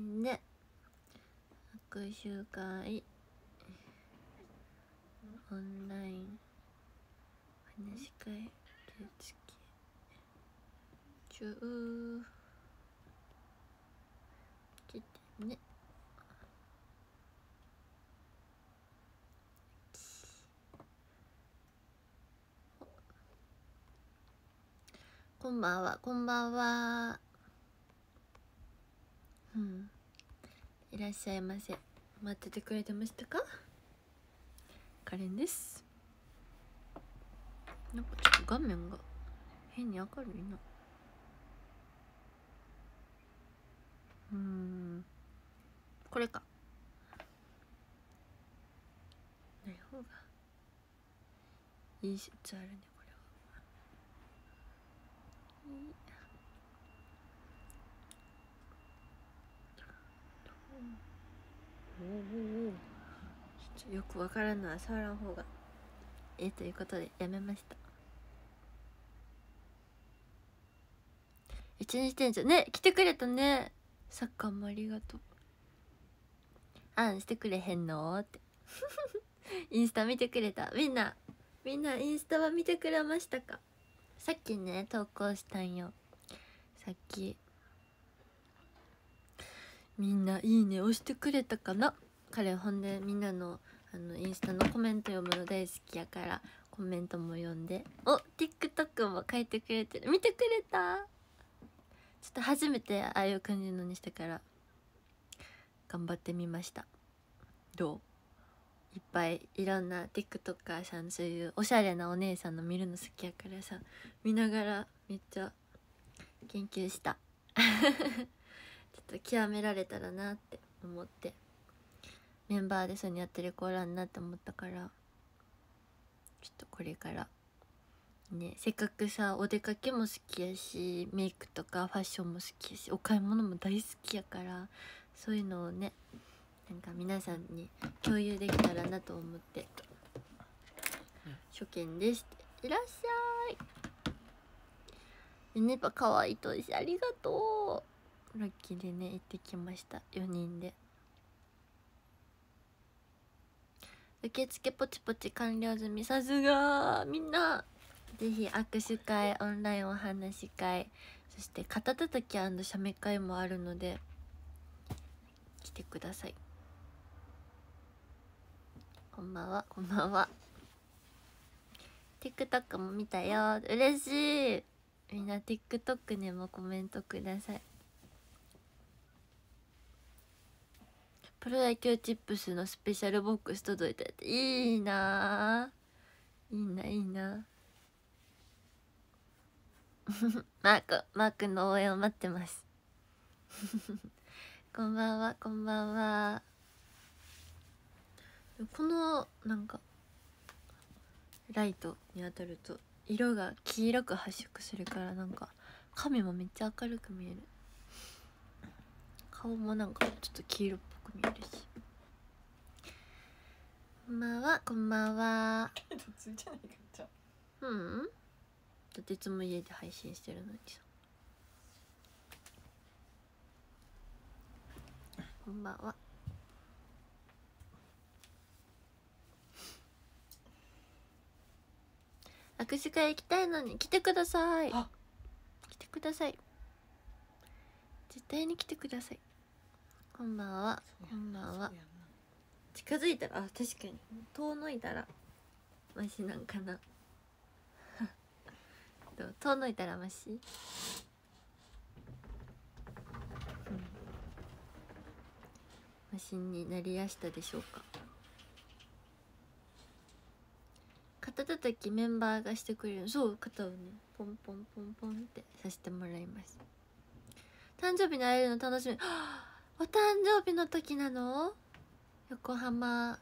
ね学習会オンライン話し会受付中来てねこんばんは、こんばんは。うんいらっしゃいませ待っててくれてましたかカレンですなんかちょっと画面が変に明るいなうんこれかない方がいいしつあるねこれはよくわからんのは触らん方がええということでやめました一日店長ね来てくれたねサッカーもありがとうあんしてくれへんのって インスタ見てくれたみんなみんなインスタは見てくれましたかさっきね投稿したんよさっきみんないいね押してくれたかな彼ほんでみんなのあのインスタのコメント読むの大好きやからコメントも読んでお TikTok も書いてくれてる見てくれたちょっと初めてああいう感じのにしてから頑張ってみましたどういっぱいいろんな TikToker さんそういうおしゃれなお姉さんの見るの好きやからさ見ながらめっちゃ研究したと極められたらなって思ってメンバーでそういうのやってる子おらんなって思ったからちょっとこれからねせっかくさお出かけも好きやしメイクとかファッションも好きやしお買い物も大好きやからそういうのをねなんか皆さんに共有できたらなと思って「初見です」て「いらっしゃい」ねやっぱ可愛いとしありがとうラッキーでね行ってきました4人で受付ポチポチ完了済みさすがみんなぜひ握手会オンラインお話し会そして肩たたき写メ会もあるので来てくださいこんばんはこんばんは TikTok も見たよ嬉しいみんな TikTok でもコメントくださいプロ野球チップスのスペシャルボックス届いたっていいないいないいな マークマークの応援を待ってます こんばんはこんばんはこのなんかライトに当たると色が黄色く発色するからなんか髪もめっちゃ明るく見える顔もなんかちょっと黄色っぽいく見えるしこんばんはこんばんはう んだっていつも家で配信してるのにさこんばんは握手会行きたいのに来てください来てください絶対に来てくださいこんばんはこんばんは近づいたらあ確かに遠のいたらマシなんかな どう遠のいたらマシ、うん、マシになりやしたでしょうか肩たたきメンバーがしてくれるそう肩をねポンポンポンポンってさせてもらいます誕生日に会えるの楽しみはあお誕生日の時なの横浜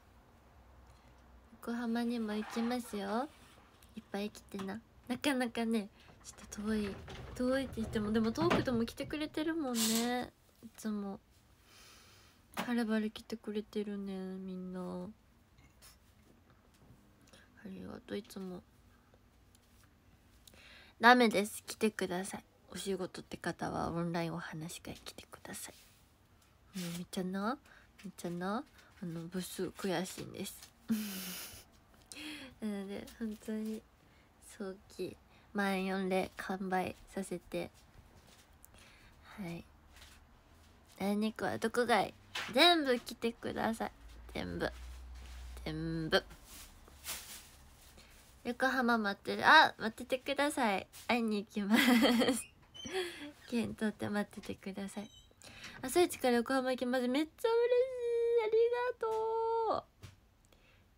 横浜にも行きますよいっぱい来てななかなかねちょっと遠い遠いって言ってもでも遠くても来てくれてるもんねいつもはるばる来てくれてるねみんなありがとういつもダメです来てくださいお仕事って方はオンラインお話会来てくださいめっちゃなめっちゃなあの部数悔しいんです なので本当に早期満4で完売させてはい来肉は毒害全部来てください全部全部横浜待ってるあ待っててください会いに行きます券取 って待っててください朝一から横浜行きますめっちゃ嬉しいありがと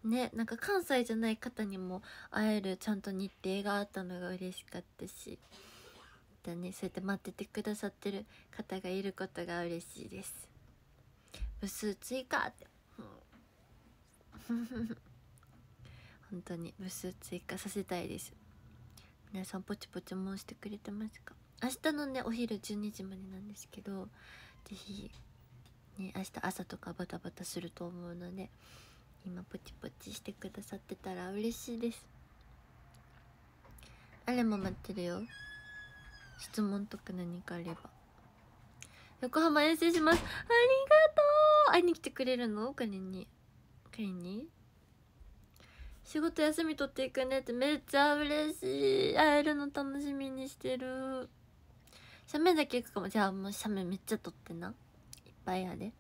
うねなんか関西じゃない方にも会えるちゃんと日程があったのが嬉しかったしだねそうやって待っててくださってる方がいることが嬉しいです部数追加って 本当に部数追加させたいです皆さんポチポチもしてくれてますか明日のねお昼12時までなんですけどぜひね明日朝とかバタバタすると思うので今ポチポチしてくださってたら嬉しいですあれも待ってるよ質問とか何かあれば横浜遠征しますありがとう会いに来てくれるのお金に彼に仕事休み取っていくねってめっちゃ嬉しい会えるの楽しみにしてる写メだけ行くかもじゃあもう写メめっちゃ撮ってないっぱいやでいっ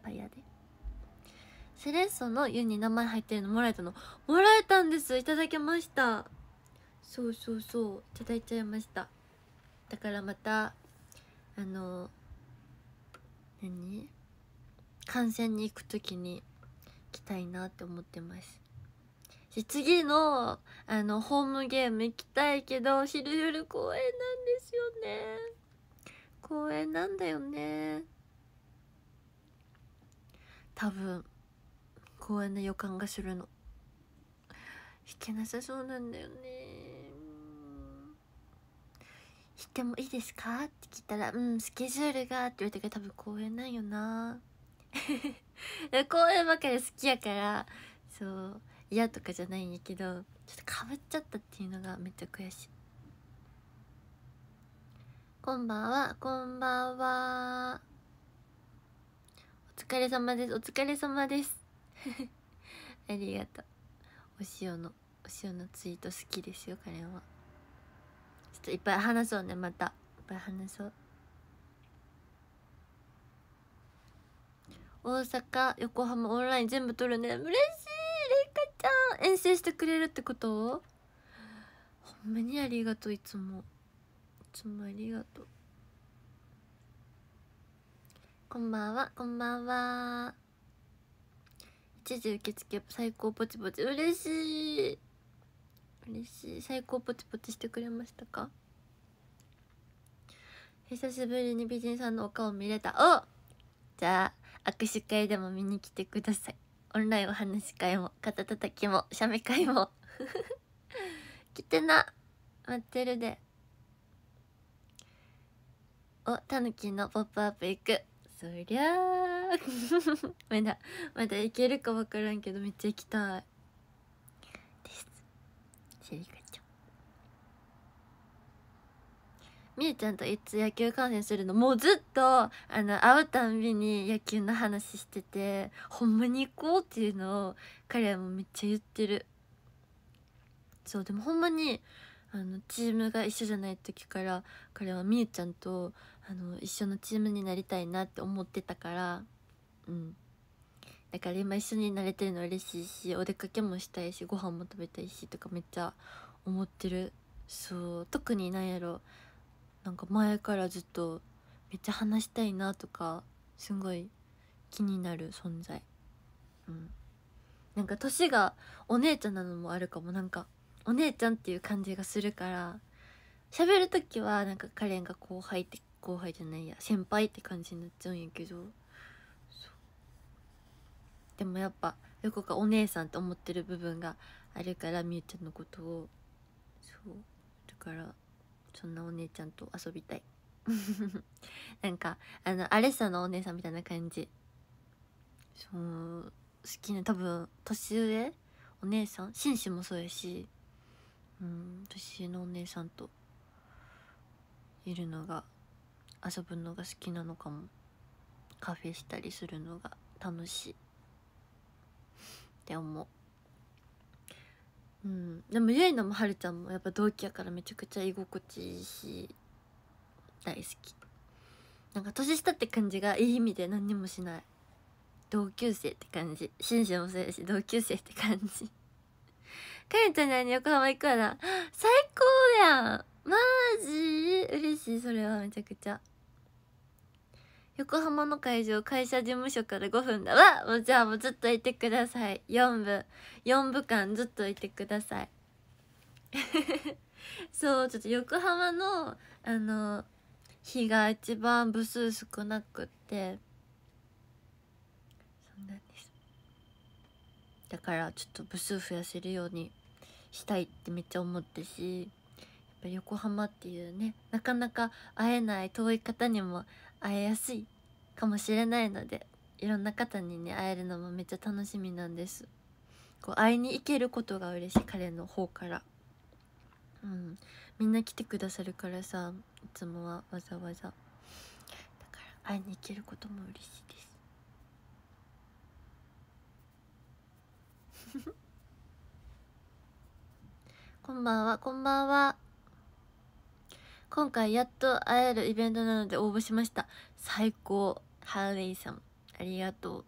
ぱいやでセレッソの湯に名前入ってるのもらえたのもらえたんですいただきましたそうそうそういただいちゃいましただからまたあの何観戦に行く時に来たいなって思ってます次のあのホームゲーム行きたいけど昼夜公演なんですよね公園なんだよね多分公園の予感がするの弾けなさそうなんだよね弾いてもいいですかって聞いたら「うんスケジュールが」って言われたけど多分公園なんよな 公園ばかり好きやからそう嫌とかじゃないんやけどちょっとかぶっちゃったっていうのがめっちゃ悔しいこんばんはこんばんはお疲れ様ですお疲れ様です ありがとうお塩のお塩のツイート好きですよカレンはちょっといっぱい話そうねまたいっぱい話そう大阪横浜オンライン全部撮るね嬉しい遠征してくれるってことほんまにありがとういつもいつもありがとうこんばんはこんばんは一時受付最高ポチポチ嬉しい嬉しい最高ポチポチしてくれましたか久しぶりに美人さんのお顔見れたおじゃあ握手会でも見に来てくださいオンラインお話し会も肩たたきも写メ会も来 てな待ってるでおたぬきのポップアップ行くそりゃ まだまだ行けるか分からんけどめっちゃ行きたいですシリみえちゃんといつ野球観戦するのもうずっとあの会うたんびに野球の話しててほんまに行こうっていうのを彼はもめっちゃ言ってるそうでもほんまにあのチームが一緒じゃない時から彼はみゆちゃんとあの一緒のチームになりたいなって思ってたからうんだから今一緒になれてるの嬉しいしお出かけもしたいしご飯も食べたいしとかめっちゃ思ってるそう特になんやろうなんか前からずっとめっちゃ話したいなとかすごい気になる存在うんなんか年がお姉ちゃんなのもあるかもなんかお姉ちゃんっていう感じがするから喋る時はなんかカレンが後輩って後輩じゃないや先輩って感じになっちゃうんやけどでもやっぱどこかお姉さんと思ってる部分があるからみゆちゃんのことをそうだからそんなお姉ちゃんと遊びたい なんかあのアレッサのお姉さんみたいな感じそう好きな多分年上お姉さん紳士もそうやしうん年上のお姉さんといるのが遊ぶのが好きなのかもカフェしたりするのが楽しいって思ううん、でもゆいのもはるちゃんもやっぱ同期やからめちゃくちゃ居心地いいし大好きなんか年下って感じがいい意味で何にもしない同級生って感じ心身もそうやし同級生って感じかゆちゃんに横浜行くわな最高やんマジ嬉しいそれはめちゃくちゃ横浜の会場会社事務所から5分だわもうじゃあもうずっといてください4部4部間ずっといてください そうちょっと横浜のあの日が一番部数少なくってそうなんですだからちょっと部数増やせるようにしたいってめっちゃ思ったしやっぱ横浜っていうねなかなか会えない遠い方にも会えやすいかもしれないのでいろんな方にね会えるのもめっちゃ楽しみなんですこう会いに行けることが嬉しい彼の方からうんみんな来てくださるからさいつもはわざわざだから会いに行けることも嬉しいですこんばんはこんばんは今回やっと会えるイベントなので応募しました最高ハーレイさんありがとう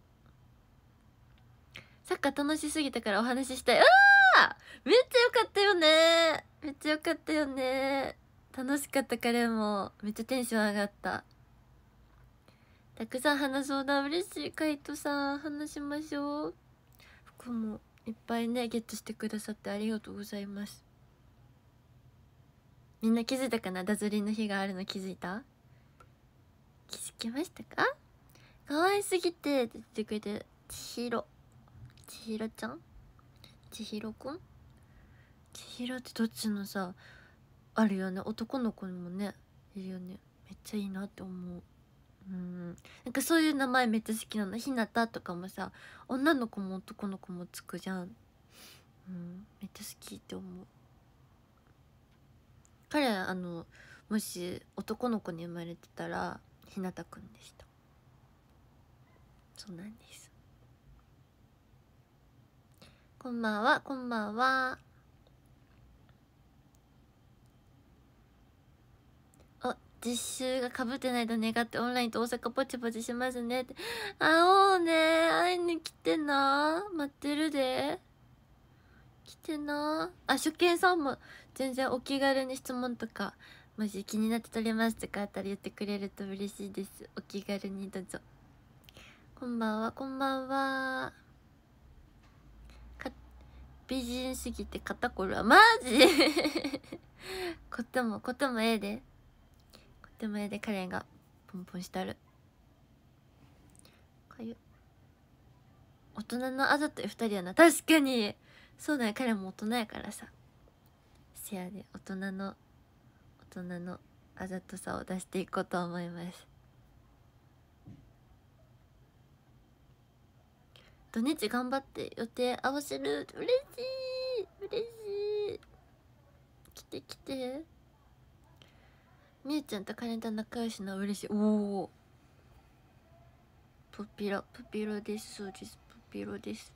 サッカー楽しすぎたからお話ししたいわあめっちゃ良かったよねめっちゃ良かったよね楽しかった彼もめっちゃテンション上がったたくさん話そうだ嬉しいカイトさん話しましょう服もいっぱいねゲットしてくださってありがとうございますみんな気づいたかなダズリンの日があるの気づいた気づきましたか可愛すぎてって言ってくれて千尋千尋ちゃん千尋くん千尋ってどっちのさあるよね男の子にもねいるよねめっちゃいいなって思ううんなんかそういう名前めっちゃ好きなのひなたとかもさ女の子も男の子もつくじゃんうんめっちゃ好きって思う彼あのもし男の子に生まれてたらひなたくんでしたそうなんですこんばんはこんばんはあ実習がかぶってないと願ってオンラインと大阪ポチポチしますねって会おうね会いに来てな待ってるで来てなあ初見さんも全然お気軽に質問とかもし気になって撮れますとかあったら言ってくれると嬉しいですお気軽にどうぞこんばんはこんばんは美人すぎて肩こるはマジ こともこともええでこともええでカレンがポンポンしたるかゆ大人のあざとい2人やな確かにそうだよ彼も大人やからさシェアで大人の大人のあざとさを出していこうと思います土日頑張って予定合わせる嬉しい嬉しい来て来てみゆちゃんとカレンタ仲良しの嬉しいおおプピラプピラですそうですプピラです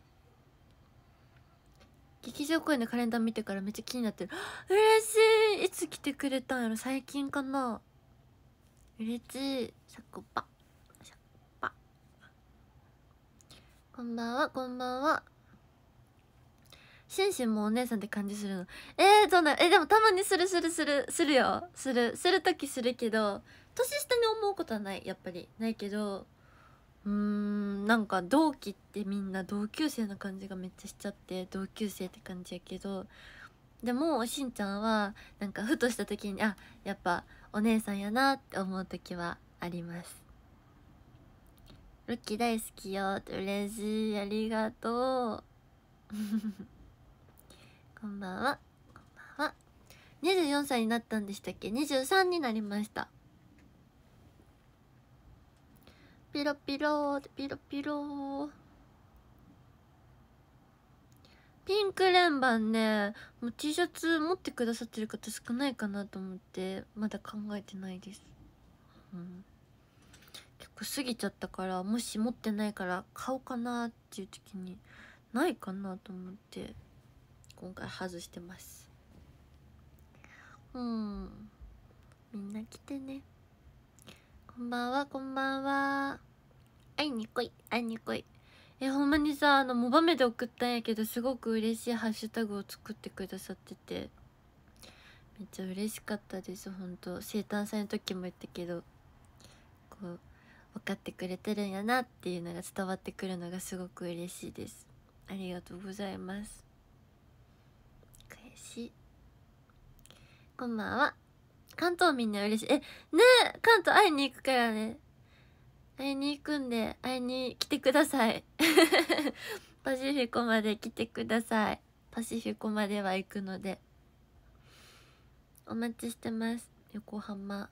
劇場公演のカレンダー見てからめっちゃ気になってる 嬉しいいつ来てくれたんやろ最近かな嬉しいシャコパシャコパこんばんはこんばんはシンシンもお姉さんって感じするのえー、そうなえでもたまにするするするするよするする時するけど年下に思うことはないやっぱりないけどうーんなんか同期ってみんな同級生な感じがめっちゃしちゃって同級生って感じやけどでもしんちゃんはなんかふとした時にあやっぱお姉さんやなって思う時はありますルッキー大好きよ嬉しいありがとう こんばんはこんばんは24歳になったんでしたっけ23になりましたピロピロピロピロピンク連番ねもう T シャツ持ってくださってる方少ないかなと思ってまだ考えてないです、うん、結構過ぎちゃったからもし持ってないから買おうかなっていう時にないかなと思って今回外してますうんみんな来てねこんばんは、こんばんは。会いに来い、会いに来い。え、ほんまにさ、あの、モバメで送ったんやけど、すごく嬉しいハッシュタグを作ってくださってて。めっちゃ嬉しかったです、ほんと。生誕祭の時も言ったけど、こう、分かってくれてるんやなっていうのが伝わってくるのがすごく嬉しいです。ありがとうございます。悔しい。こんばんは。関東民には嬉しい。え、ねえ、関東会いに行くからね。会いに行くんで、会いに来てください。パシフィコまで来てください。パシフィコまでは行くので。お待ちしてます。横浜。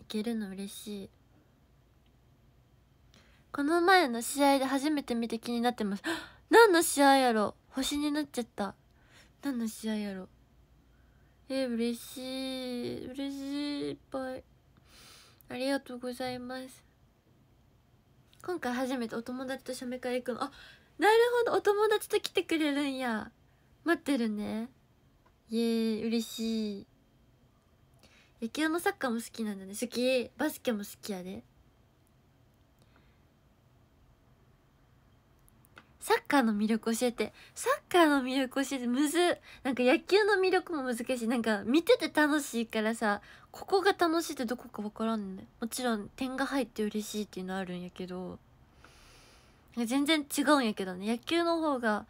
行けるの嬉しい。この前の試合で初めて見て気になってます。何の試合やろ星になっちゃった。何の試合やろえー、嬉しい嬉しいいっぱいありがとうございます今回初めてお友達と写メ会行くのあなるほどお友達と来てくれるんや待ってるねイエーイ嬉しい野球もサッカーも好きなんだね好きバスケも好きやでサッカーの魅力教えてサッカーの魅力教えてむずなんか野球の魅力も難しいなんか見てて楽しいからさここが楽しいってどこか分からんねもちろん点が入って嬉しいっていうのあるんやけど全然違うんやけどね野球の方が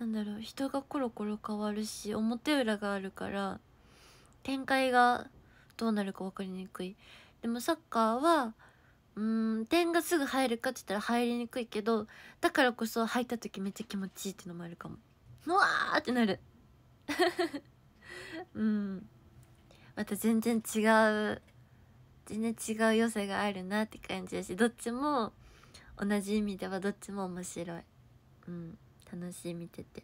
なんだろう人がコロコロ変わるし表裏があるから展開がどうなるか分かりにくいでもサッカーはうん点がすぐ入るかって言ったら入りにくいけどだからこそ入った時めっちゃ気持ちいいってのもあるかもうわーってなる うんまた全然違う全然違う良さがあるなって感じだしどっちも同じ意味ではどっちも面白いうん楽しい見てて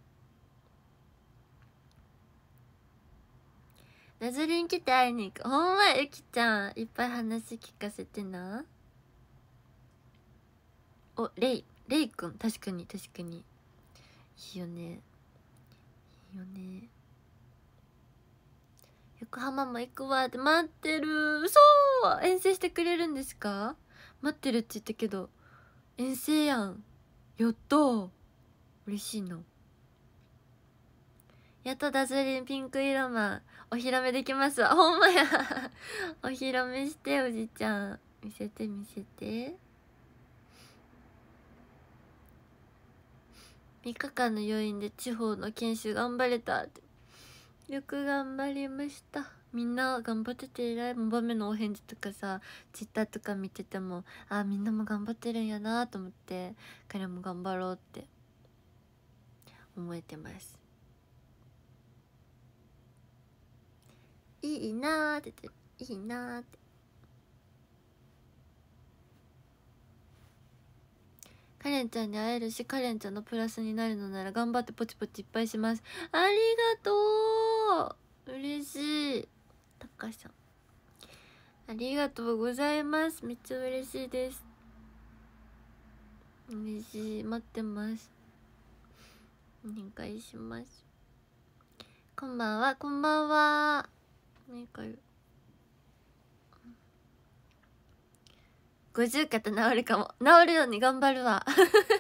ナズリン来て会いに行くほんまゆきちゃんいっぱい話聞かせてなおレイレイくん確かに確かにいいよねいいよね横浜も行くわって待ってるそう遠征してくれるんですか待ってるって言ったけど遠征やんやっと嬉しいのやっとダズリンピンク色マンお披露目できますわほんまや お披露目しておじちゃん見せて見せて3日間の余韻で地方の研修頑張れたってよく頑張りましたみんな頑張ってて偉いモ番目のお返事とかさツイッターとか見ててもああみんなも頑張ってるんやなと思って彼も頑張ろうって思えてますいいなーって言っていいなーってカレンちゃんに会えるしカレンちゃんのプラスになるのなら頑張ってポチポチいっぱいしますありがとう嬉しいたかさんありがとうございますめっちゃ嬉しいです嬉しい待ってますお願いしますこんばんはこんばんは何か50肩治るかも治るように頑張るわ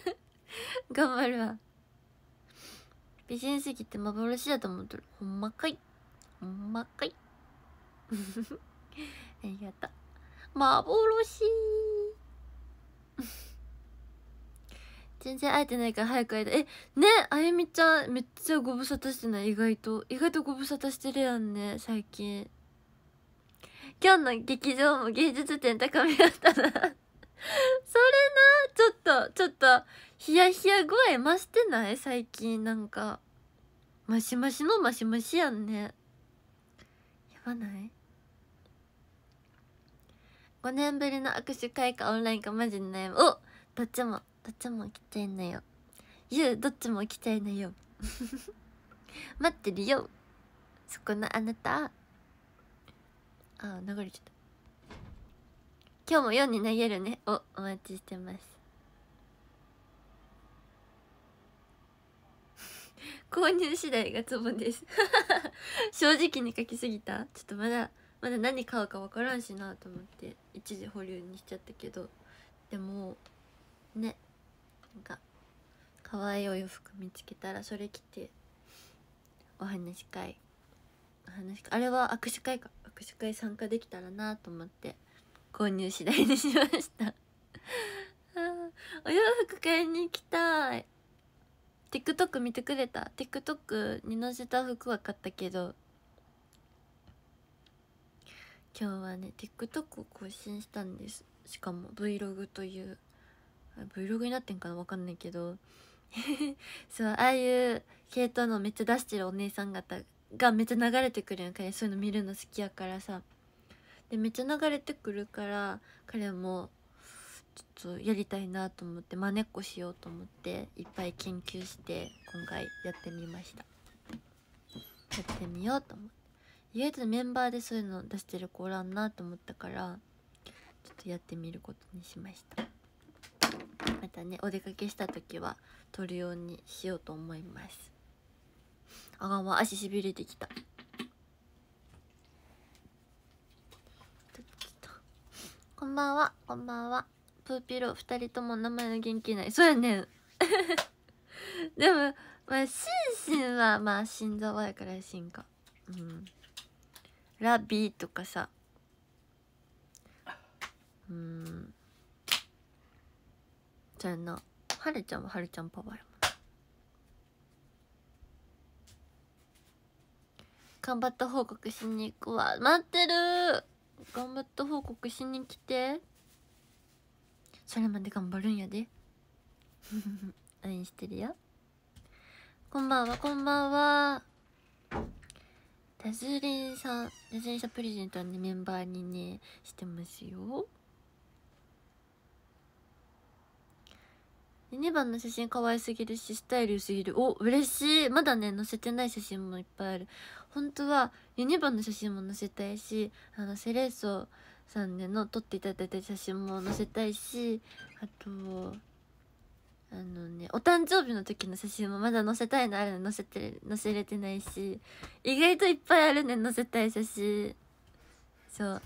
頑張るわ美人すぎて幻だと思ってるほんまかいほんまかい ありがとう幻 全然会えてないから早く会えたえねあゆみちゃんめっちゃご無沙汰してない意外と意外とご無沙汰してるやんね最近今日の劇場も芸術点高めだったな それなちょっとちょっとヒヤヒヤ具合増してない最近なんかマシマシのマシマシやんねやばない5年ぶりの握手会かオンラインかマジで悩むおどっちもどっちも来たいなよゆうどっちも来たいなよ 待ってるよそこのあなたあ流れちゃった今日も4に投げるねおお待ちしてます 購入次第がツボです 正直に書きすぎたちょっとまだまだ何買うか分からんしなと思って一時保留にしちゃったけどでもねなんか可愛いお洋服見つけたらそれ着てお話し会お話あれは握手会か握手会参加できたらなと思って購入次第にしました お洋服買いに行きたい TikTok 見てくれた TikTok に載せた服は買ったけど今日はね TikTok を更新したんですしかも Vlog という Vlog になってんかなわかんないけど そうああいう系統のめっちゃ出してるお姉さん方がめっちゃ流れてくるやん彼そういうの見るの好きやからさでめっちゃ流れてくるから彼もちょっとやりたいなと思ってまねっこしようと思っていっぱい研究して今回やってみましたやってみようと思って意外とメンバーでそういうの出してる子おらんなと思ったからちょっとやってみることにしましたまたねお出かけした時は撮るようにしようと思いますあがん足しびれてきた。こんばんは、こんばんは。プーピロ二人とも名前の元気ない。そうやねん。でも、まあ、シンシンは、まあ、心臓はやからシンか。うん。ラビーとかさ。うん。じゃあな。はるちゃんははるちゃんパパーん。頑張った報告しに行くわ待ってる頑張った報告しに来てそれまで頑張るんやで 応援してるよこんばんはこんばんはダズリンさんダズリンさんプレゼントはねメンバーにねしてますよ2番の写真可愛すぎるしスタイルすぎるお嬉しいまだね載せてない写真もいっぱいある本当はユニバの写真も載せたいしあのセレッソさんでの撮っていただいた写真も載せたいしあとあのねお誕生日の時の写真もまだ載せたいのあるの載せて載せれてないし意外といっぱいあるね載せたい写真そう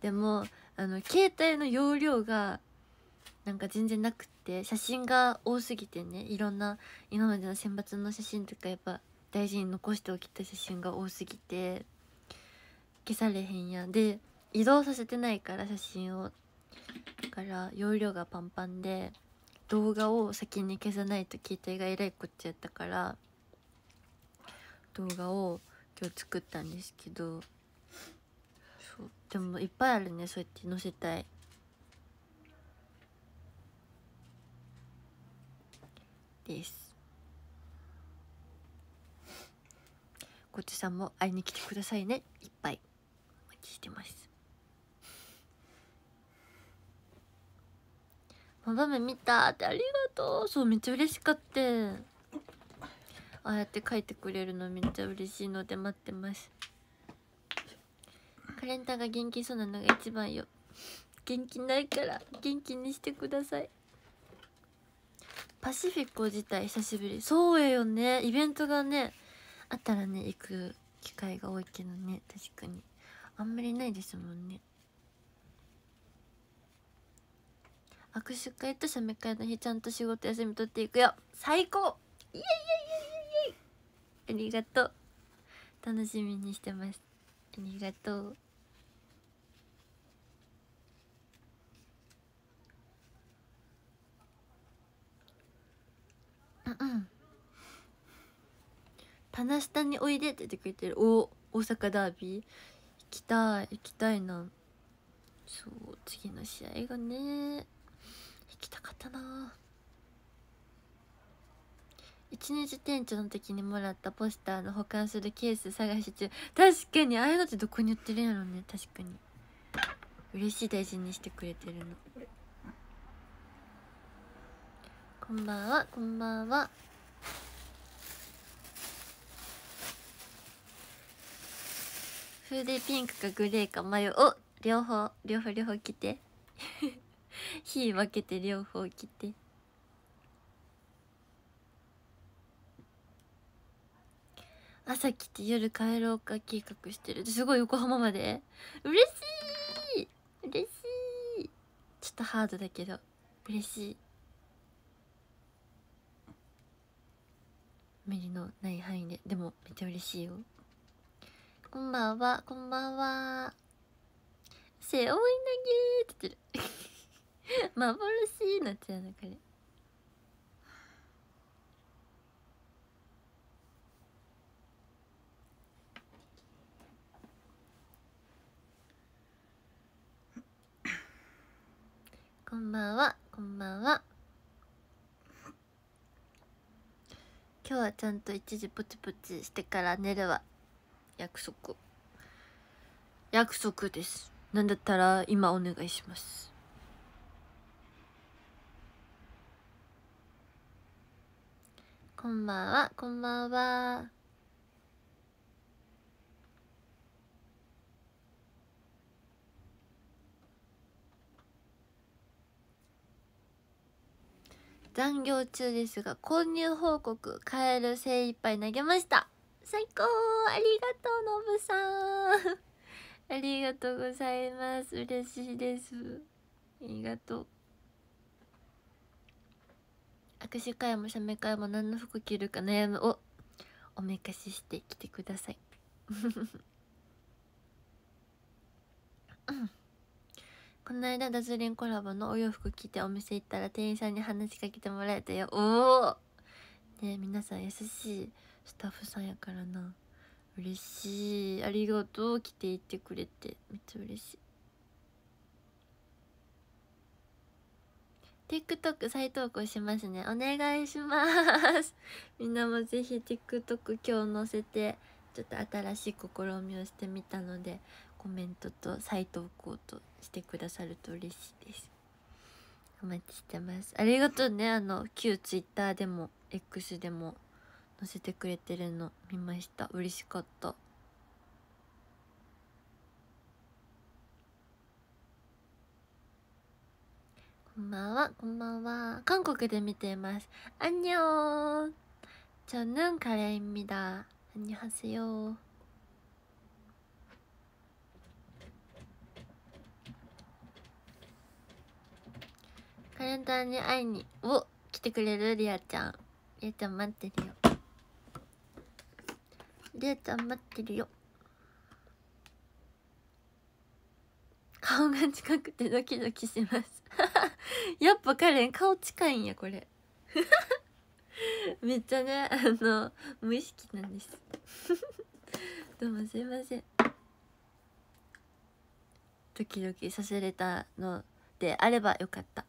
でもあの携帯の容量がなんか全然なくって写真が多すぎてねいろんな今までの選抜の写真とかやっぱ大事に残しておきたい写真が多すぎて消されへんやで移動させてないから写真をだから容量がパンパンで動画を先に消さないと携帯がえらいこっちゃったから動画を今日作ったんですけどそうでもいっぱいあるねそうやって載せたいですこっちさんも会いに来てくださいねいっぱいお待ちしてますもダめ見たってありがとうそうめっちゃ嬉しかったああやって書いてくれるのめっちゃ嬉しいので待ってますカレンタが元気そうなのが一番よ元気ないから元気にしてくださいパシフィコ自体久しぶりそうやよねイベントがねあったらね行く機会が多いけどね確かにあんまりないですもんね握手会と写メ会の日ちゃんと仕事休み取っていくよ最高イエイイエイイエイイエイありがとう楽しみにしてますありがとううんうんパナスタにおいでって言ってくれてるお大阪ダービー行きたい行きたいなそう次の試合がね行きたかったな一日店長の時にもらったポスターの保管するケース探し中確かにああいうのってどこに売ってるんやろね確かに嬉しい大事にしてくれてるのこんばんはこんばんはフーデピンクかグレーか迷うお両方両方両方着て 火分けて両方着て朝来て夜帰ろうか計画してるすごい横浜まで嬉しい嬉しいちょっとハードだけど嬉しい無理のない範囲ででもめっちゃ嬉しいよこんばんは、こんばんは。背負い投げって言ってる。幻になっちゃうな、かれ。こんばんは、こんばんは。今日はちゃんと一時ポチポチしてから寝るわ。約束約束ですなんだったら今お願いしますこんばんはこんばんは残業中ですが購入報告カエル精一杯投げました最高ありがとうのぶさんありがとうございます嬉しいですありがとう握手会も写メ会も何の服着るか悩むをおめかししてきてください この間ダズリンコラボのお洋服着てお店行ったら店員さんに話しかけてもらえたよおおね皆さん優しいスタッフさんやからな嬉しいありがとう来ていってくれてめっちゃ嬉しい TikTok 再投稿しますねお願いします みんなもぜひ TikTok 今日載せてちょっと新しい試みをしてみたのでコメントと再投稿としてくださると嬉しいですお待ちしてますありがとうねあの旧 Twitter でも X でも載せてくれてるの見ました嬉しかったこんばんは、こんばんは。韓国で見ています。あんにょー。저는가래입니 다。 안녕はせよカレンダーに会いに、お来てくれるリアちゃん。リアちゃん待ってるよ。りあ頑張ってるよ顔が近くてドキドキします やっぱカレン顔近いんやこれ めっちゃねあの無意識なんです どうもすいませんドキドキさせれたのであればよかった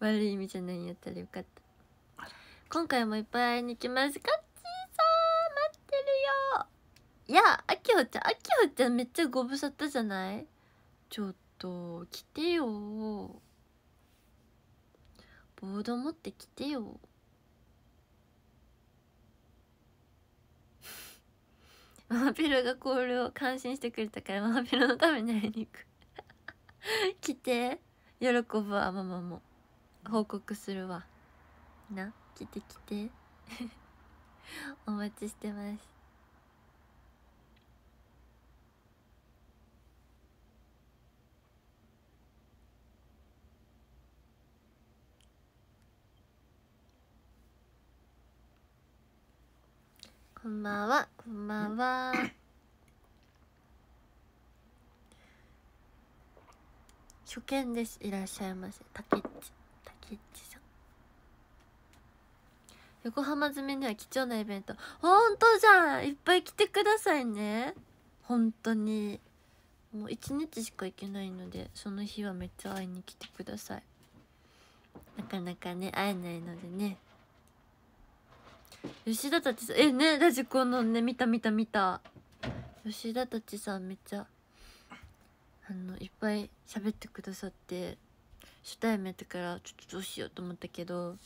悪い意味じゃないんやったらよかった今回もいっぱい会いに来ますかいやあきほちゃんあきほちゃんめっちゃご無沙汰じゃないちょっと来てよボード持ってきてよ ママベロがコールを感心してくれたからママベロのために会いに行く 来て喜ぶわママも報告するわな来て来て お待ちしてますこんばんはこんばんは初見ですいらっしゃいませたけっちたけっちさん横浜詰めには貴重なイベント本当じゃんいっぱい来てくださいね本当にもう1日しか行けないのでその日はめっちゃ会いに来てくださいなかなかね会えないのでね吉田たちさんえねラジコンのね見た見た見た吉田たちさんめっちゃあのいっぱい喋ってくださって初対面だからちょっとどうしようと思ったけど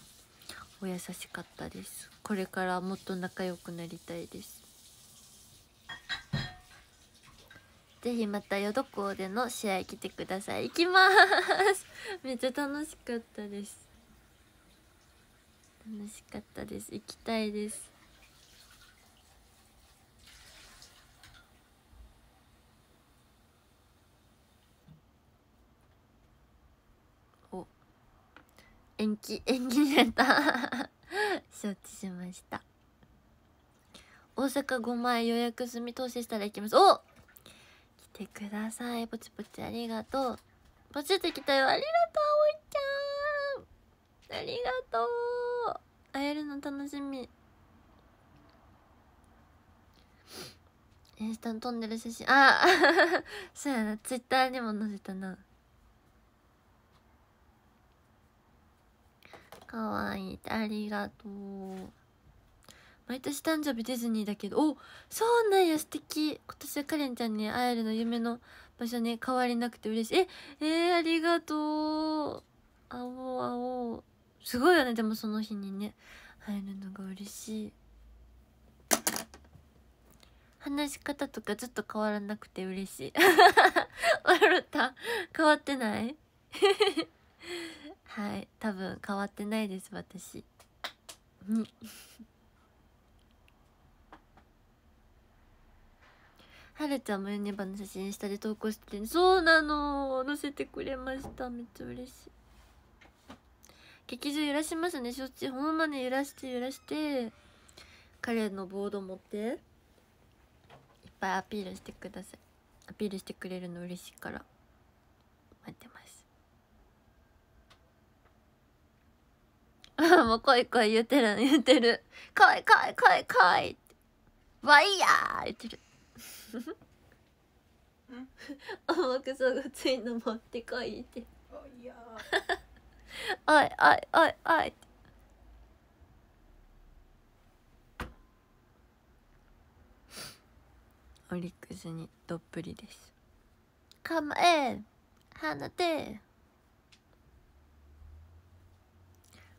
お優しかったですこれからもっと仲良くなりたいです ぜひまた淀港での試合来てください行きます めっちゃ楽しかったです楽しかったです行きたいですお延期 延期になった 承知しました大阪5枚予約済み投資したら行きますお来てくださいぽちぽちありがとうぽちっと来たよありがとうおいちゃんありがとう会えるの楽しみインスタン飛んでる写真あ そうやなツイッターにも載せたなかわいいありがとう毎年誕生日ディズニーだけどおそうなんや素敵今年はカレンちゃんに会えるの夢の場所に変わりなくて嬉しいええー、ありがとうあおうあおうすごいよねでもその日にね入るのが嬉しい話し方とかずっと変わらなくて嬉しい 笑った変わってない はい多分変わってないです私にはるちゃんもユニバの写真下で投稿してそうなの載せてくれましためっちゃ嬉しい劇場揺らしますねしょっちゅうほんまに揺らして揺らして彼のボード持っていっぱいアピールしてくださいアピールしてくれるの嬉しいから待ってますああ もう来い言ってる言ってるい来い来いってわいやー言ってる重く そぐついの持ってこいって。おいやー おいおいおいおいオリックスにどっぷりです構え放て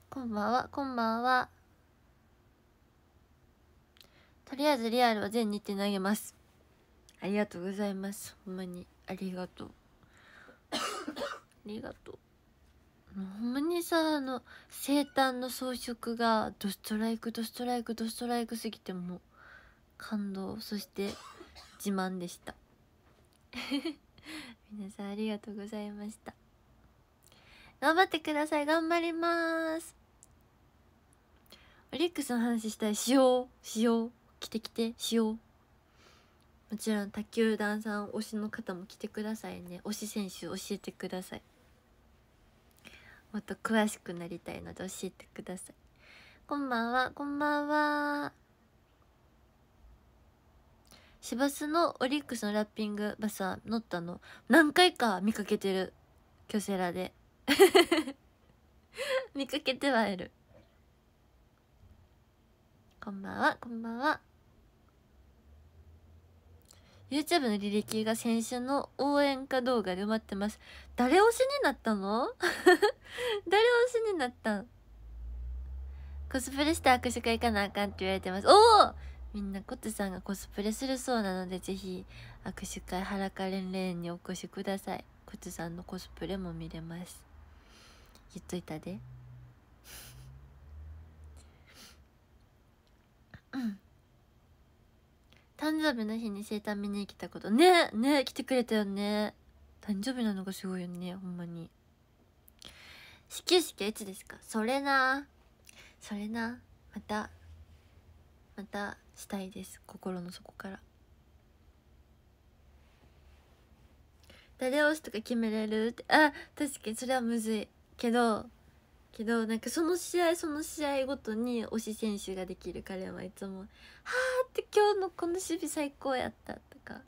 こんばんはこんばんはとりあえずリアルは全日程投げますありがとうございますほんまにありがとう ありがとうほんまにさあの生誕の装飾がドストライクドストライクドストライクすぎても感動そして自慢でした 皆さんありがとうございました頑張ってください頑張りますオリックスの話したいしようしよう来て来てしようもちろん卓球団さん推しの方も来てくださいね推し選手教えてくださいもっと詳しくなりたいので教えてくださいこんばんはこんばんは市バスのオリックスのラッピングバスは乗ったの何回か見かけてる京セラで 見かけてはいるこんばんはこんばんは YouTube の履歴が先週の応援歌動画で埋まってます誰推しになったの 誰推しになったんコスプレして握手会行かなあかんって言われてます。おおみんなコツさんがコスプレするそうなので、ぜひ握手会裸連レーンにお越しください。コツさんのコスプレも見れます。言っといたで。うん。誕生日の日に生誕見に来たこと。ねね来てくれたよね。誕生日なのがすごいよねほんまに始球式はいつですかそれなそれなまたまたしたいです心の底から誰推しとか決めれるってあ確かにそれはむずいけどけどなんかその試合その試合ごとに推し選手ができる彼はいつも「はあ」って今日のこの守備最高やったとか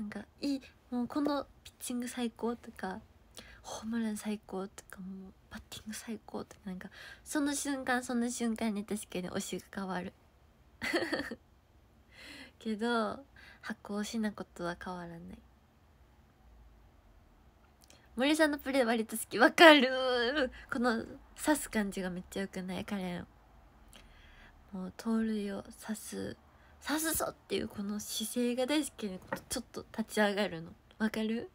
なんかいいもうこのピッチング最高とかホームラン最高とかもうバッティング最高とかなんかその瞬間その瞬間に確かに推しが変わる けど箱推しなことは変わらない森さんのプレー割と好きわかるこの刺す感じがめっちゃよくないカレンもう盗塁を刺す刺すぞっていうこの姿勢が大好きでちょっと立ち上がるのわかる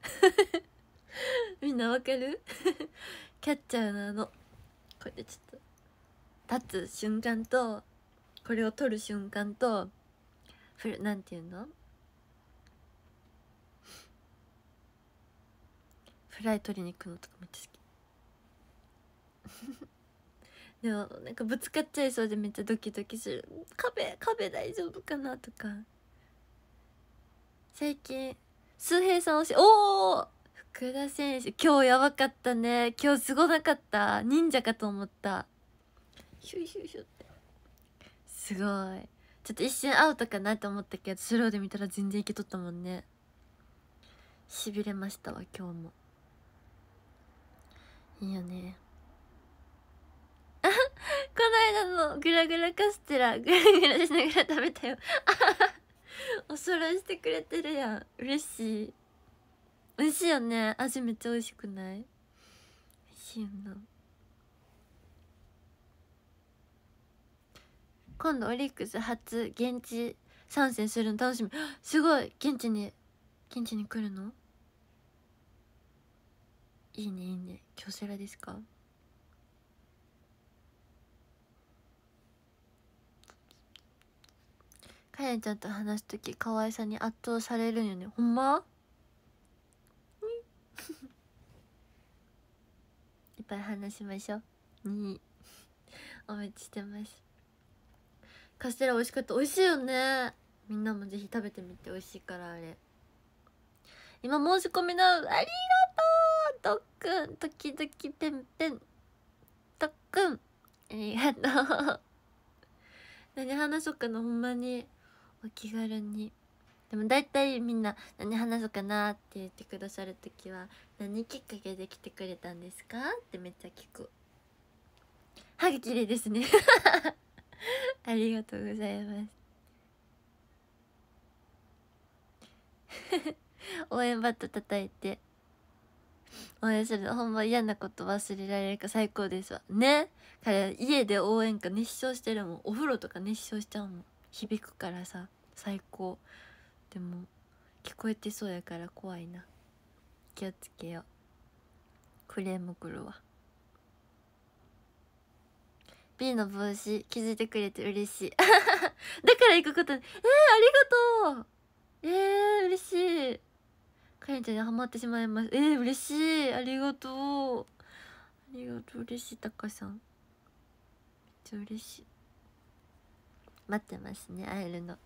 みんなわかる キャッチャーのあのこれちょっと立つ瞬間とこれを取る瞬間とふるなんていうのフライ取りに行くのとかめっちゃ好き でもなんかぶつかっちゃいそうでめっちゃドキドキする壁壁大丈夫かなとか最近数平さん推し、おお福田選手、今日やばかったね。今日すごなかった。忍者かと思った。シュシュシュって。すごい。ちょっと一瞬アウトかなと思ったけど、スローで見たら全然いけとったもんね。しびれましたわ、今日も。いいよね。この間のグラグラカステラ、グラグラしながら食べたよ。お揃いしてくれてるやん嬉しい美味しいよね味めっちゃ美味しくない美味しいよな今度オリックス初現地参戦するの楽しみ すごい現地に現地に来るのいいねいいね京セラですかかやちゃんと話す時可愛さに圧倒されるんよねほんま いっぱい話しましょうにお待ちしてますカステラ美味しかった美味しいよねみんなもぜひ食べてみて美味しいからあれ今申し込みのありがとうとっくんときどきてんぺんとっくんありがとう 何話そうかなほんまにお気軽にでも大体みんな「何話そうかな」って言ってくださる時は「何きっかけで来てくれたんですか?」ってめっちゃ聞く歯が綺麗ですね ありがとうございます 応援バット叩いて応援するほんま嫌なこと忘れられるか最高ですわね彼家で応援歌熱唱してるもんお風呂とか熱唱しちゃうもん響くからさ最高でも聞こえてそうやから怖いな気をつけようクレーム来るわ B の帽子気づいてくれて嬉しい だから行くことえー、ありがとうえー、嬉しいかやんちゃんにハマってしまいますえー、嬉しいありがとうありがとう嬉しいたかさんめっちゃ嬉しい待ってますね会えるの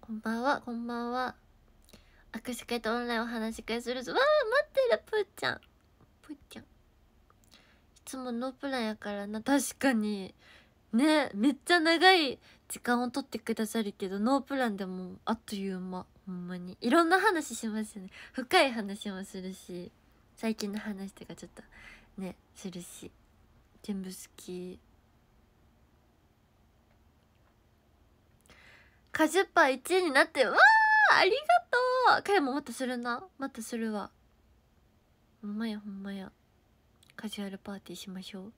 こんばんはこんばんは握手会とオンラインお話し会するぞわあ待ってるぷーちゃんぷーちゃんいつもノープランやからな確かにねめっちゃ長い時間を取ってくださるけどノープランでもあっという間ほんまにいろんな話しますよね深い話もするし最近の話とかちょっとねするし全部好き果汁パン1位になってわあありがとうかやもまたするなまたするわほんまやほんまやカジュアルパーティーしましょう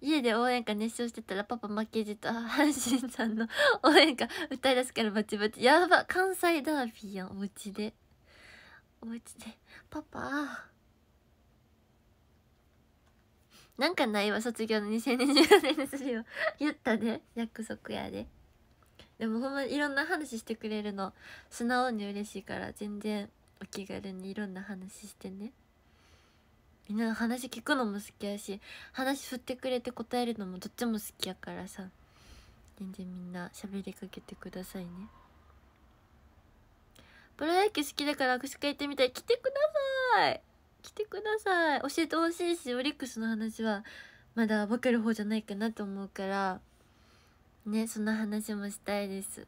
家で応援歌熱唱してたらパパ負けじと阪神さんの 応援歌歌いだすからバチバチやば関西ダービーやんお家でお家でパパなんかないわ卒業の2 0 2 0年にするよ言ったで約束やででもほんまいろんな話してくれるの素直に嬉しいから全然お気軽にいろんな話してねみんなの話聞くのも好きやし話振ってくれて答えるのもどっちも好きやからさ全然みんな喋りかけてくださいねプロ野球好きだから握手会行ってみたい来てください来てください教えてほしいしオリックスの話はまだ分かる方じゃないかなと思うからねその話もしたいです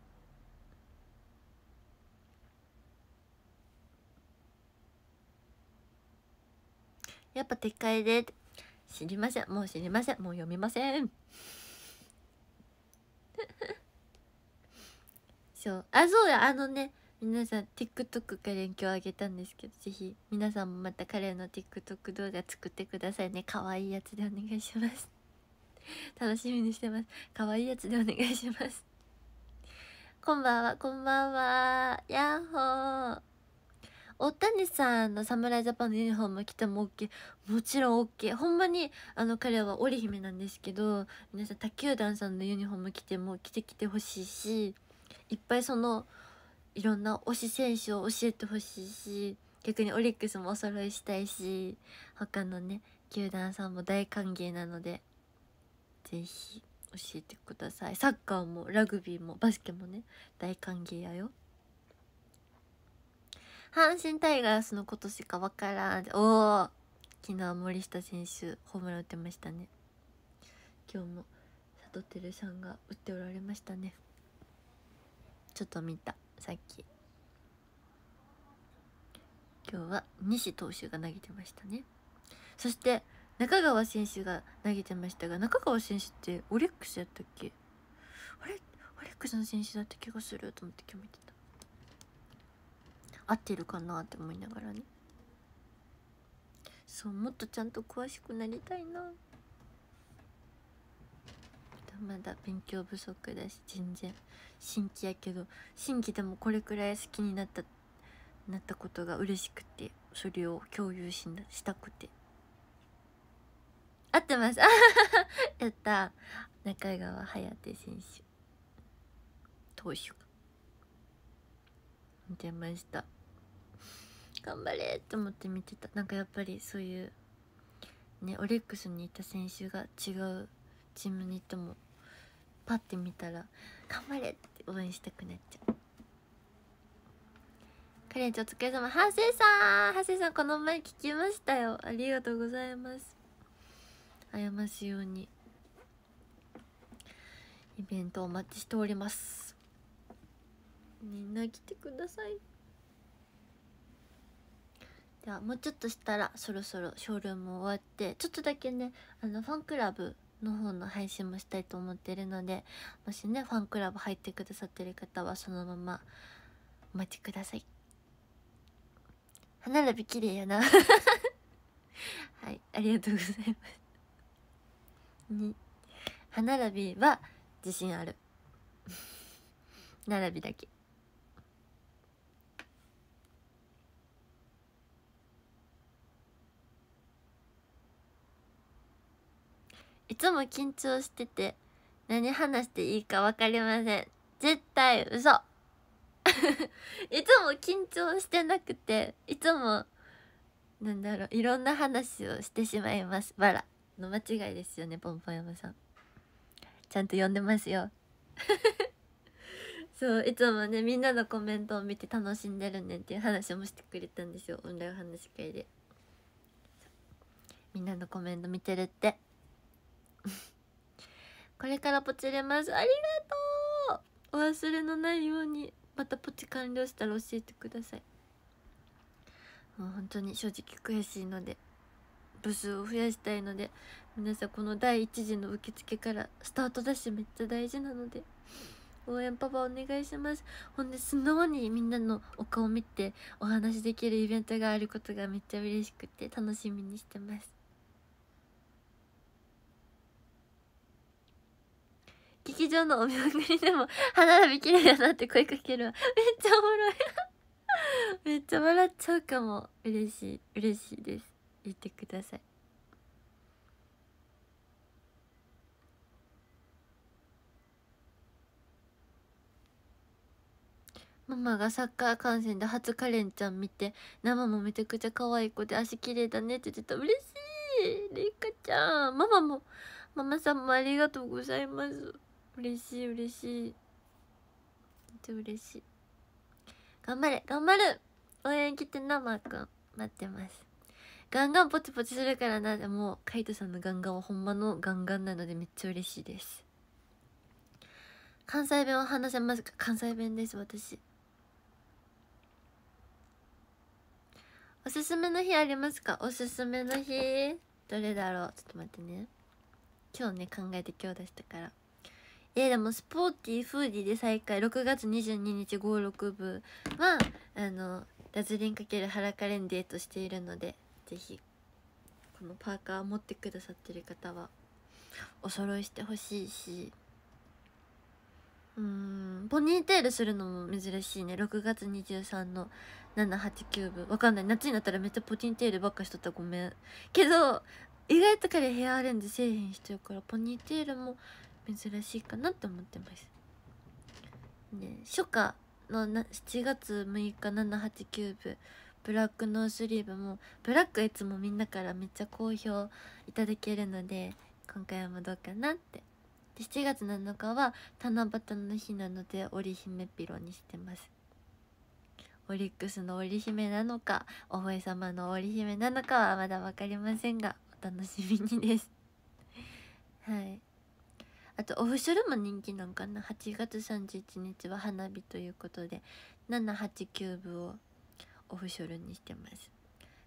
やっぱ撤回で知りませんもう知りませんもう読みません そうあそうやあのね皆さん TikTok カレン今あげたんですけどぜひ皆さんもまたカレンの TikTok 動画作ってくださいね可愛いやつでお願いします 楽しみにしてます可愛いやつでお願いします こんばんはこんばんはやっほー大谷さんの侍ジャパンのユニフォーム着ても OK もちろん OK ほんまにあの彼は織姫なんですけど皆さん他球団さんのユニフォーム着ても着てきてほしいしいっぱいそのいろんな推し選手を教えてほしいし逆にオリックスもお揃いしたいし他のね球団さんも大歓迎なのでぜひ教えてくださいサッカーもラグビーもバスケもね大歓迎やよ阪神タイガースのことしかわからんおお昨日森下選手ホームラン打ってましたね今日もテ輝さんが打っておられましたねちょっと見たさっき今日は西投手が投げてましたねそして中川選手が投げてましたが中川選手ってオリックスやったっけあれオリックスの選手だった気がすると思って今日見てた合ってるかなって思いながらねそうもっとちゃんと詳しくなりたいなまだ勉強不足だし全然新規やけど新規でもこれくらい好きになったなったことが嬉しくてそれを共有ししたくて合ってます やった中川颯選手投手見てました頑張れと思って見てたなんかやっぱりそういうねオリックスにいた選手が違うチームに行ってもパッて見たら「頑張れ!」って応援したくなっちゃうカレンちお疲れ様ハセさんハセさんこの前聞きましたよありがとうございます過しようにイベントお待ちしておりますみんな来てくださいではもうちょっとしたらそろそろショールーム終わってちょっとだけねあのファンクラブの方の配信もしたいと思ってるのでもしねファンクラブ入ってくださってる方はそのままお待ちください歯並び綺麗やな はいありがとうございます2歯並びは自信ある 並びだけいつも緊張してて何話していいか分かりません絶対嘘 いつも緊張してなくていつもなんだろういろんな話をしてしまいますバラの間違いですよねポンポン山さんちゃんと呼んでますよ そういつもねみんなのコメントを見て楽しんでるねっていう話もしてくれたんですよオンライン話会でみんなのコメント見てるって これからポチれますありがとうお忘れのないようにまたポチ完了したら教えてくださいもう本当に正直悔しいので部数を増やしたいので皆さんこの第1次の受付からスタートダッシュめっちゃ大事なので応援パパお願いしますほんで素直にみんなのお顔見てお話できるイベントがあることがめっちゃ嬉しくて楽しみにしてます劇場のお見送りでも歯並び綺麗だなって声かけるわめっちゃおもろいめっちゃ笑っちゃうかも嬉しい嬉しいです言ってくださいママがサッカー観戦で初カレンちゃん見て生もめちゃくちゃ可愛い子で足綺麗だねって言ってた嬉しいレイカちゃんママもママさんもありがとうございます嬉しい嬉しいめっ嬉しい頑張れ頑張る応援来てなマー君待ってますガンガンポチポチするからなでもカイトさんのガンガンはほんまのガンガンなのでめっちゃ嬉しいです関西弁を話せますか関西弁です私おすすめの日ありますかおすすめの日どれだろうちょっと待ってね今日ね考えて今日出したからえでもスポーティーフーディーで再開6月22日56部はあのダズリン×ハラカレンデートしているのでぜひ、このパーカー持ってくださってる方はお揃いしてほしいしうんポニーテールするのも珍しいね6月23の789部わかんない夏になったらめっちゃポニーテールばっかしとったごめんけど意外と彼ヘアアレンジせえへん人やからポニーテールも珍しいかなって思ってますね初夏の7月6日789部ブラックノースリーブもブラックいつもみんなからめっちゃ好評いただけるので今回もどうかなってで7月7日は七夕の日なので織姫ピロにしてますオリックスの織姫なのかお星様の織姫なのかはまだ分かりませんがお楽しみにですはいあとオフショルも人気なんかな8月31日は花火ということで789部をオフショルにしてます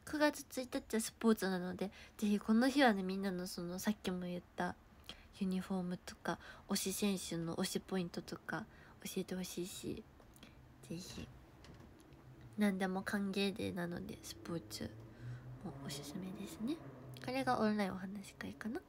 9月1日はスポーツなのでぜひこの日はねみんなのそのさっきも言ったユニフォームとか推し選手の推しポイントとか教えてほしいしぜひ何でも歓迎デーなのでスポーツもおすすめですねこれがオンラインお話し会かな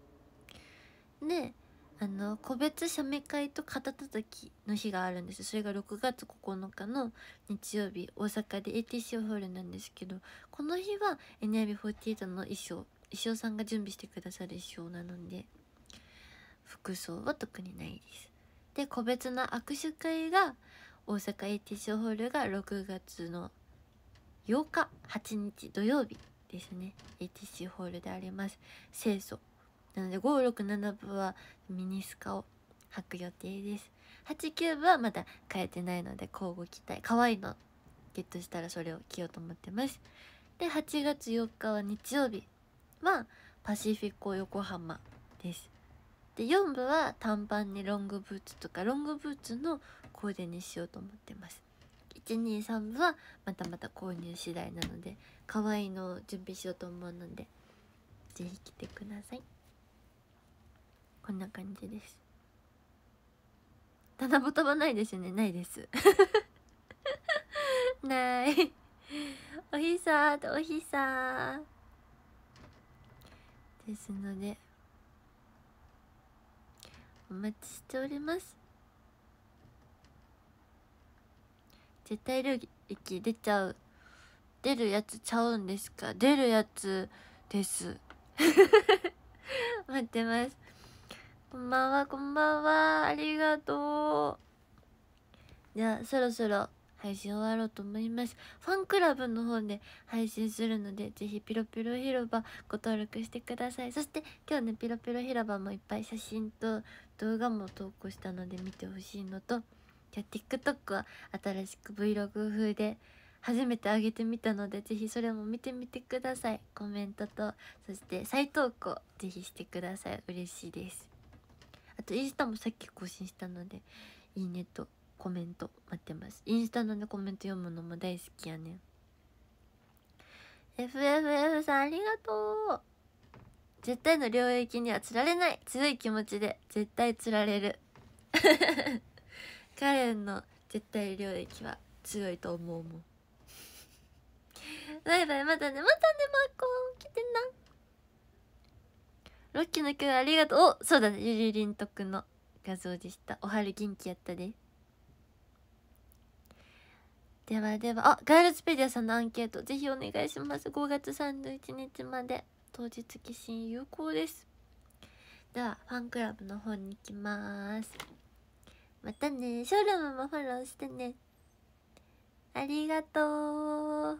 であの個別写メ会と肩たたきの日があるんですそれが6月9日の日曜日大阪で ATC ホールなんですけどこの日は NIB48 の衣装衣装さんが準備してくださる衣装なので服装は特にないですで個別な握手会が大阪 ATC ホールが6月の8日8日土曜日ですね ATC ホールであります清楚なので567部はミニスカを履く予定です89部はまだ変えてないので交互期待可愛いのゲットしたらそれを着ようと思ってますで8月4日は日曜日はパシフィコ横浜ですで4部は短パンにロングブーツとかロングブーツのコーデにしようと思ってます123部はまたまた購入次第なので可愛いのを準備しようと思うので是非来てくださいこんな感じです七夕はないですねないです ないおひさとおひさですのでお待ちしております絶対領域出ちゃう出るやつちゃうんですか出るやつです 待ってますこんばんは、こんばんは。ありがとう。じゃあ、そろそろ配信終わろうと思います。ファンクラブの方で配信するので、ぜひピロピロ広場ご登録してください。そして今日ね、ピロピロ広場もいっぱい写真と動画も投稿したので見てほしいのと、じゃあ TikTok は新しく Vlog 風で初めて上げてみたので、ぜひそれも見てみてください。コメントと、そして再投稿ぜひしてください。嬉しいです。とインスタもさっき更新したのでいいねとコメント待ってますインスタのねコメント読むのも大好きやねん FFF さんありがとう絶対の領域には釣られない強い気持ちで絶対釣られるカレンの絶対領域は強いと思うもんバイバイまたねまたねマッコン来てなロッキーの曲ありがとうおそうだねゆりりんとくんの画像でしたおはる元気やったでではではあガールズペディアさんのアンケートぜひお願いします5月31日まで当日寄進有効ですではファンクラブの方に行きますまたねショールームもフォローしてねありがとう